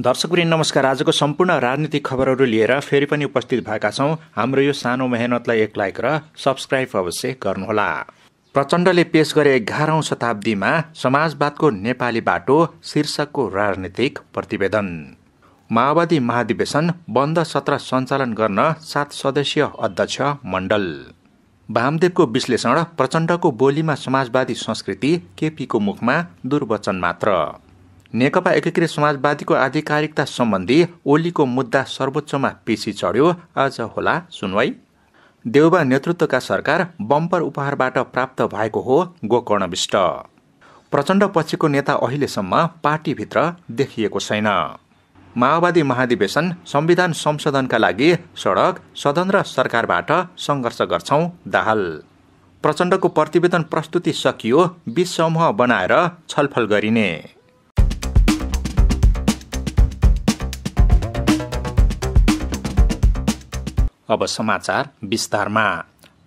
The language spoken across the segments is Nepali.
दर्शकवृन्द नमस्कार आजको सम्पूर्ण राजनीतिक खबरहरू लिएर फेरि पनि उपस्थित भएका छौँ हाम्रो यो सानो मेहनतलाई एक लाइक र सब्सक्राइब अवश्य गर्नुहोला प्रचण्डले पेश गरे एघारौं शताब्दीमा समाजवादको नेपाली बाटो शीर्षकको राजनीतिक प्रतिवेदन माओवादी महाधिवेशन बन्द सत्र सञ्चालन गर्न सात सदस्यीय अध्यक्ष मण्डल वामदेवको विश्लेषण प्रचण्डको बोलीमा समाजवादी संस्कृति केपीको मुखमा दुर्वचन मात्र नेकपा एकीकृत समाजवादीको आधिकारिकता सम्बन्धी ओलीको मुद्दा सर्वोच्चमा पेशी चढ्यो आज होला सुनवाई देउबा नेतृत्वका सरकार बम्पर उपहारबाट प्राप्त भएको हो गोकर्ण विष्ट प्रचण्ड पछिको नेता अहिलेसम्म पार्टीभित्र देखिएको छैन माओवादी महाधिवेशन संविधान संशोधनका लागि सडक सदन र सरकारबाट सङ्घर्ष गर्छौं दाहाल प्रचण्डको प्रतिवेदन प्रस्तुति सकियो बीस समूह बनाएर छलफल गरिने अब समाचार विस्तारमा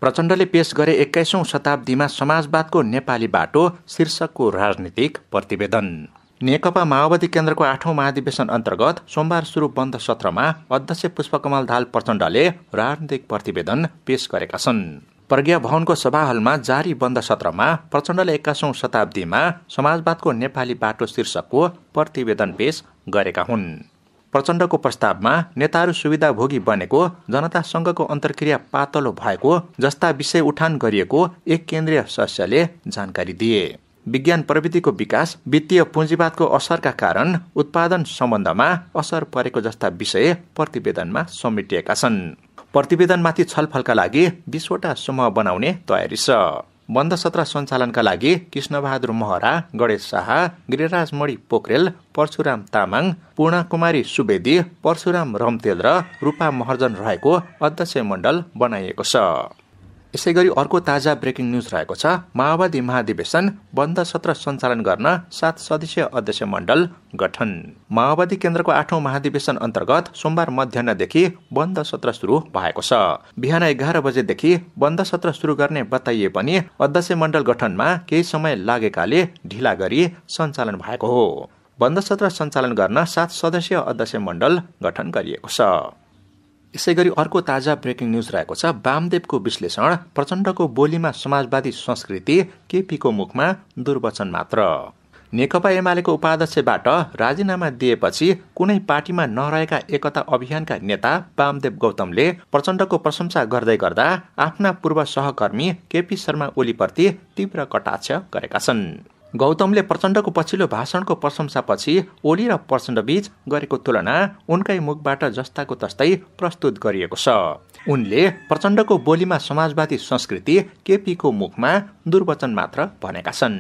प्रचण्डले पेश गरे एक्काइसौं शताब्दीमा समाजवादको नेपाली बाटो शीर्षकको राजनीतिक प्रतिवेदन नेकपा माओवादी केन्द्रको आठौँ महाधिवेशन अन्तर्गत सोमबार सुरु बन्द सत्रमा अध्यक्ष पुष्पकमल दाल प्रचण्डले राजनीतिक प्रतिवेदन पेश गरेका छन् प्रज्ञा भवनको सभा हलमा जारी बन्द सत्रमा प्रचण्डले एक्काइसौं शताब्दीमा समाजवादको नेपाली बाटो शीर्षकको प्रतिवेदन पेश गरेका हुन् प्रचण्डको प्रस्तावमा नेताहरू सुविधाभोगी बनेको जनतासँगको अन्तर्क्रिया पातलो भएको जस्ता विषय उठान गरिएको एक केन्द्रीय सदस्यले जानकारी दिए विज्ञान प्रविधिको विकास वित्तीय पुँजीवादको असरका कारण उत्पादन सम्बन्धमा असर परेको जस्ता विषय प्रतिवेदनमा समेटिएका छन् प्रतिवेदनमाथि छलफलका लागि बिसवटा समूह बनाउने तयारी छ बन्द सत्र सञ्चालनका लागि कृष्णबहादुर महरा गणेश शाह गिरिराज मणि पोखरेल परशुराम तामाङ कुमारी सुवेदी परशुराम रमतेल र रूपा महर्जन रहेको अध्यक्ष मण्डल बनाइएको छ यसै गरी अर्को ताजा ब्रेकिङ न्युज रहेको छ माओवादी महाधिवेशन बन्द सत्र सञ्चालन गर्न सात सदस्यीय अध्यक्ष मण्डल गठन माओवादी केन्द्रको आठौँ महाधिवेशन अन्तर्गत सोमबार मध्याहदेखि बन्द सत्र सुरु भएको छ बिहान एघार बजेदेखि बन्द सत्र सुरु गर्ने बताइए पनि अध्यक्ष मण्डल गठनमा केही समय लागेकाले ढिला गरी सञ्चालन भएको हो बन्द सत्र सञ्चालन गर्न सात सदस्यीय अध्यक्ष मण्डल गठन गरिएको छ यसै गरी अर्को ताजा ब्रेकिङ न्युज रहेको छ वामदेवको विश्लेषण प्रचण्डको बोलीमा समाजवादी संस्कृति केपीको मुखमा दुर्वचन मात्र नेकपा एमालेको उपाध्यक्षबाट राजीनामा दिएपछि कुनै पार्टीमा नरहेका एकता अभियानका नेता वामदेव गौतमले प्रचण्डको प्रशंसा गर्दै गर्दा आफ्ना पूर्व सहकर्मी केपी शर्मा ओलीप्रति तीव्र कटाक्ष गरेका छन् गौतमले प्रचण्डको पछिल्लो भाषणको प्रशंसापछि ओली र प्रचण्डबीच गरेको तुलना उनकै मुखबाट जस्ताको तस्तै प्रस्तुत गरिएको छ उनले प्रचण्डको बोलीमा समाजवादी संस्कृति केपीको मुखमा दुर्वचन मात्र भनेका छन्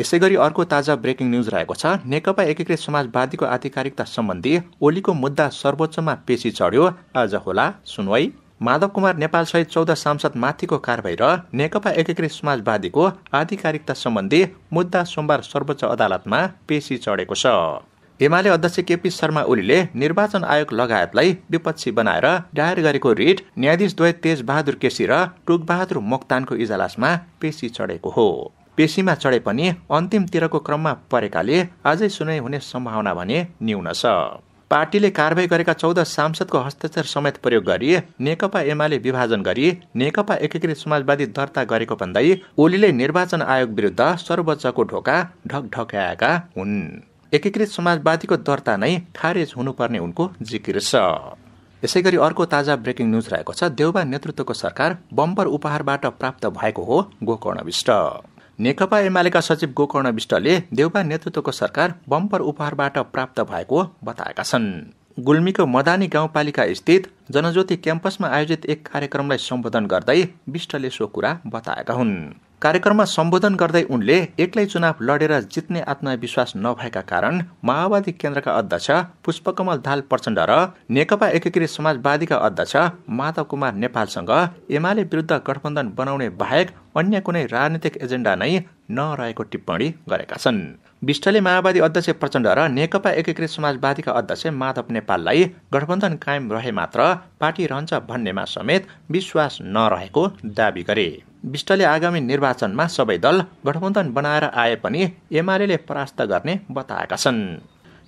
यसै गरी अर्को ताजा ब्रेकिङ न्युज रहेको छ नेकपा एकीकृत समाजवादीको आधिकारिकता सम्बन्धी ओलीको मुद्दा सर्वोच्चमा पेशी चढ्यो आज होला सुनवाई माधव कुमार नेपाल नेपालसहित चौध सांसद माथिको कारवाही र नेकपा एकीकृत समाजवादीको आधिकारिकता सम्बन्धी मुद्दा सोमबार सर्वोच्च अदालतमा पेशी चढेको छ एमाले अध्यक्ष केपी शर्मा ओलीले निर्वाचन आयोग लगायतलाई विपक्षी बनाएर दायर गरेको रिट न्यायाधीश तेज बहादुर केसी र टुकबहादुर मोक्तानको इजलासमा पेशी चढेको हो पेशीमा चढे पनि अन्तिमतिरको क्रममा परेकाले आजै सुनाइ हुने सम्भावना भने न्यून छ पार्टीले कारवाही गरेका चौध सांसदको हस्ताक्षर समेत प्रयोग गरी नेकपा एमाले विभाजन गरी नेकपा एकीकृत समाजवादी दर्ता गरेको भन्दै ओलीले निर्वाचन आयोग विरुद्ध सर्वोच्चको ढोका ढकढक्याएका हुन् एकीकृत समाजवादीको दर्ता नै खारेज हुनुपर्ने उनको जिकिर छ यसै गरी अर्को ताजा ब्रेकिङ न्युज रहेको छ देउबा नेतृत्वको सरकार बम्पर उपहारबाट प्राप्त भएको हो गोकर्ण विष्ट नेकपा एमालेका सचिव गोकर्ण विष्टले देउबा नेतृत्वको सरकार बम्पर उपहारबाट प्राप्त भएको बताएका छन् गुल्मीको मदानी गाउँपालिका स्थित जनज्योति क्याम्पसमा आयोजित एक कार्यक्रमलाई सम्बोधन गर्दै विष्टले सो कुरा बताएका हुन् कार्यक्रममा सम्बोधन गर्दै उनले एक्लै चुनाव लडेर जित्ने आत्मविश्वास नभएका कारण माओवादी केन्द्रका अध्यक्ष पुष्पकमल दाल प्रचण्ड र नेकपा एकीकृत समाजवादीका अध्यक्ष माधव कुमार नेपालसँग एमाले विरुद्ध गठबन्धन बनाउने बाहेक अन्य कुनै राजनीतिक एजेन्डा नै नरहेको टिप्पणी गरेका छन् विष्टले माओवादी अध्यक्ष प्रचण्ड र नेकपा एकीकृत समाजवादीका अध्यक्ष माधव नेपाललाई गठबन्धन कायम रहे मात्र पार्टी रहन्छ भन्नेमा समेत विश्वास नरहेको दावी गरे विष्टले आगामी निर्वाचनमा सबै दल गठबन्धन बनाएर आए पनि एमाले परास्त गर्ने बताएका छन्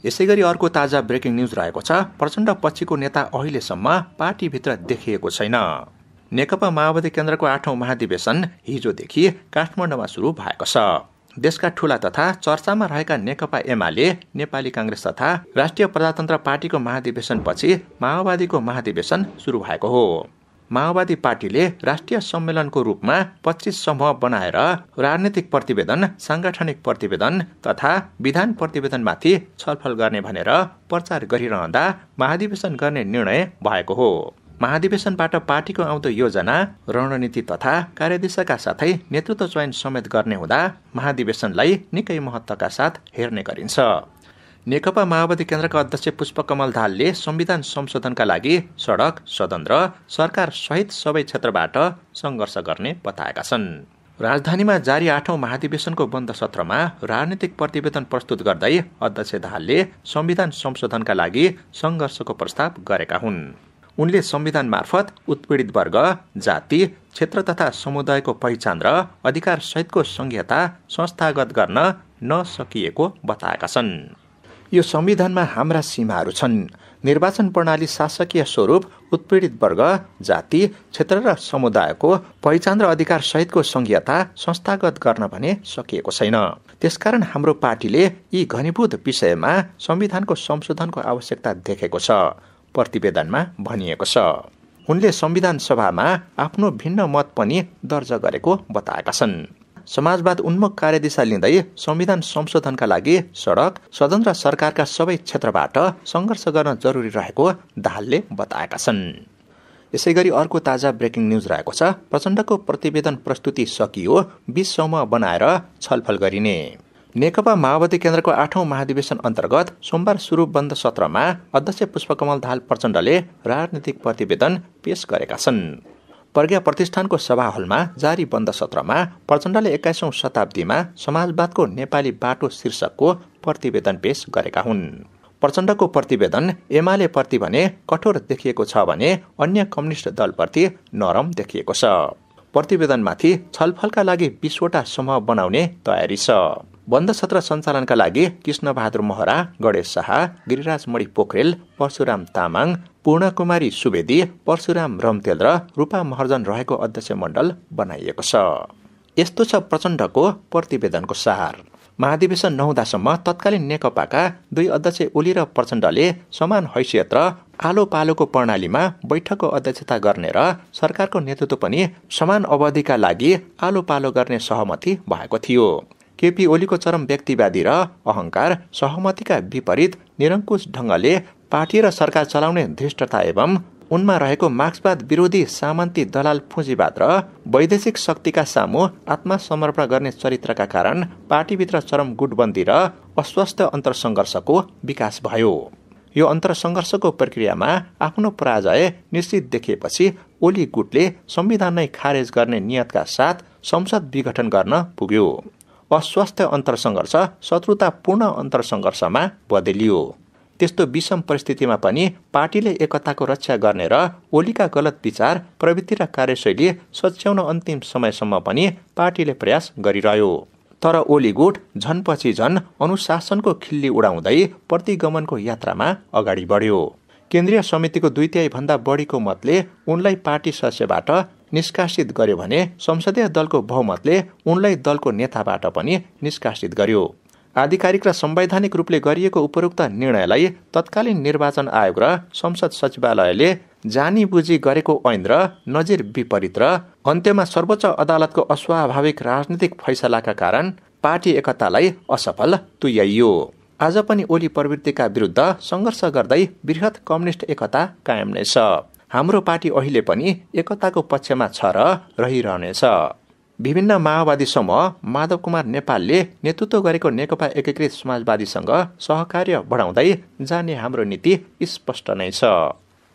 यसै गरी अर्को ताजा ब्रेकिङ न्युज रहेको छ प्रचण्ड पछिको नेता अहिलेसम्म पार्टीभित्र देखिएको छैन नेकपा माओवादी केन्द्रको आठौँ महाधिवेशन हिजोदेखि काठमाडौँमा सुरु भएको छ देशका ठूला तथा चर्चामा रहेका नेकपा एमाले नेपाली काङ्ग्रेस तथा राष्ट्रिय प्रजातन्त्र पार्टीको महाधिवेशनपछि माओवादीको महाधिवेशन सुरु भएको हो माओवादी पार्टीले राष्ट्रिय सम्मेलनको रूपमा पच्चिस समूह बनाएर राजनीतिक प्रतिवेदन साङ्गठनिक प्रतिवेदन तथा विधान प्रतिवेदनमाथि छलफल गर्ने भनेर प्रचार गरिरहँदा महाधिवेशन गर्ने निर्णय भएको हो महाधिवेशनबाट पार्टीको आउँदो योजना रणनीति तथा कार्यदिशाका साथै नेतृत्व चयन समेत गर्ने हुँदा महाधिवेशनलाई निकै महत्त्वका साथ हेर्ने गरिन्छ नेकपा माओवादी केन्द्रका अध्यक्ष पुष्पकमल दाहालले संविधान संशोधनका लागि सडक सदन र सरकारसहित सबै क्षेत्रबाट सङ्घर्ष गर्ने बताएका छन् राजधानीमा जारी आठौँ महाधिवेशनको बन्द सत्रमा राजनीतिक प्रतिवेदन प्रस्तुत गर्दै अध्यक्ष दाहालले संविधान संशोधनका लागि सङ्घर्षको प्रस्ताव गरेका हुन् उनले संविधान मार्फत उत्पीडित वर्ग जाति क्षेत्र तथा समुदायको पहिचान र अधिकारसहितको संहिता संस्थागत गर्न नसकिएको बताएका छन् यो संविधानमा हाम्रा सीमाहरू छन् निर्वाचन प्रणाली शासकीय स्वरूप उत्पीडित वर्ग जाति क्षेत्र र समुदायको पहिचान र अधिकार सहितको संघीयता संस्थागत गर्न भने सकिएको छैन त्यसकारण हाम्रो पार्टीले यी घनीभूत विषयमा संविधानको संशोधनको आवश्यकता देखेको छ प्रतिवेदनमा भनिएको छ उनले संविधान सभामा आफ्नो भिन्न मत पनि दर्ज गरेको बताएका छन् समाजवाद उन्मुख कार्यदिशा लिँदै संविधान संशोधनका लागि सडक सदन र सरकारका सबै क्षेत्रबाट सङ्घर्ष गर्न जरुरी रहेको दाहालले बताएका छन् यसै गरी अर्को ताजा ब्रेकिङ न्युज रहेको छ प्रचण्डको प्रतिवेदन प्रस्तुति सकियो बीस समूह बनाएर छलफल गरिने नेकपा माओवादी केन्द्रको आठौँ महाधिवेशन अन्तर्गत सोमबार सुरु बन्द सत्रमा अध्यक्ष पुष्पकमल दाल प्रचण्डले राजनीतिक प्रतिवेदन पेश गरेका छन् प्रज्ञा प्रतिष्ठानको सभा हलमा जारी बन्द सत्रमा प्रचण्डले एक्काइसौँ शताब्दीमा समाजवादको नेपाली बाटो शीर्षकको प्रतिवेदन पेश गरेका हुन् प्रचण्डको प्रतिवेदन एमाले प्रति भने कठोर देखिएको छ भने अन्य कम्युनिस्ट दलप्रति नरम देखिएको छ प्रतिवेदनमाथि छलफलका लागि बिसवटा समूह बनाउने तयारी छ बन्द सत्र सञ्चालनका लागि कृष्णबहादुर महरा गणेश शाह गिरिराज मणि पोखरेल परशुराम तामाङ पूर्णकुमारी सुवेदी परशुराम रम्तेल र रूपा महर्जन रहेको अध्यक्ष मण्डल बनाइएको छ यस्तो छ प्रचण्डको प्रतिवेदनको सार महाधिवेशन नहुँदासम्म तत्कालीन नेकपाका दुई अध्यक्ष ओली र प्रचण्डले समान हैसियत र आलो पालोको प्रणालीमा बैठकको अध्यक्षता गर्ने र सरकारको नेतृत्व पनि समान अवधिका लागि आलो पालो गर्ने सहमति भएको थियो केपी ओलीको चरम व्यक्तिवादी र अहङ्कार सहमतिका विपरीत निरङ्कुश ढङ्गले पार्टी र सरकार चलाउने धृष्टता एवं उनमा रहेको मार्क्सवाद विरोधी सामन्ती दलाल पुँजीवाद र वैदेशिक शक्तिका सामु आत्मसमर्पण गर्ने चरित्रका कारण पार्टीभित्र चरम गुटबन्दी र अस्वस्थ अन्तरसङ्घर्षको विकास भयो यो अन्तरसङ्घर्षको प्रक्रियामा आफ्नो पराजय निश्चित देखिएपछि ओली गुटले संविधान नै खारेज गर्ने नियतका साथ संसद विघटन गर्न पुग्यो अस्वस्थ अन्तरसङ्घर्ष शत्रुतापूर्ण अन्तर्सङ्घर्षमा बदलियो त्यस्तो विषम परिस्थितिमा पनि पार्टीले एकताको रक्षा गर्ने र ओलीका गलत विचार प्रवृत्ति र कार्यशैली सच्याउन अन्तिम समयसम्म पनि पार्टीले प्रयास गरिरह्यो तर ओली गुट झनपछि झन अनुशासनको खिल्ली उडाउँदै प्रतिगमनको यात्रामा अगाडि बढ्यो केन्द्रीय समितिको दुई तिहाईभन्दा बढीको मतले उनलाई पार्टी सदस्यबाट निष्कासित गर्यो भने संसदीय दलको बहुमतले उनलाई दलको नेताबाट पनि निष्कासित गर्यो आधिकारिक र संवैधानिक रूपले गरिएको उपरोक्त निर्णयलाई तत्कालीन निर्वाचन आयोग र संसद सचिवालयले जानी बुझी गरेको ऐन र नजिर विपरीत र अन्त्यमा सर्वोच्च अदालतको अस्वाभाविक राजनीतिक फैसलाका कारण पार्टी एकतालाई असफल तुयाइयो आज पनि ओली प्रवृत्तिका विरुद्ध सङ्घर्ष गर्दै वृहत कम्युनिस्ट एकता कायम नै छ हाम्रो पार्टी अहिले पनि एकताको पक्षमा छ र रहिरहनेछ विभिन्न माओवादी समूह माधव कुमार नेपालले नेतृत्व गरेको नेकपा एकीकृत समाजवादीसँग सहकार्य बढाउँदै जाने हाम्रो नीति स्पष्ट नै छ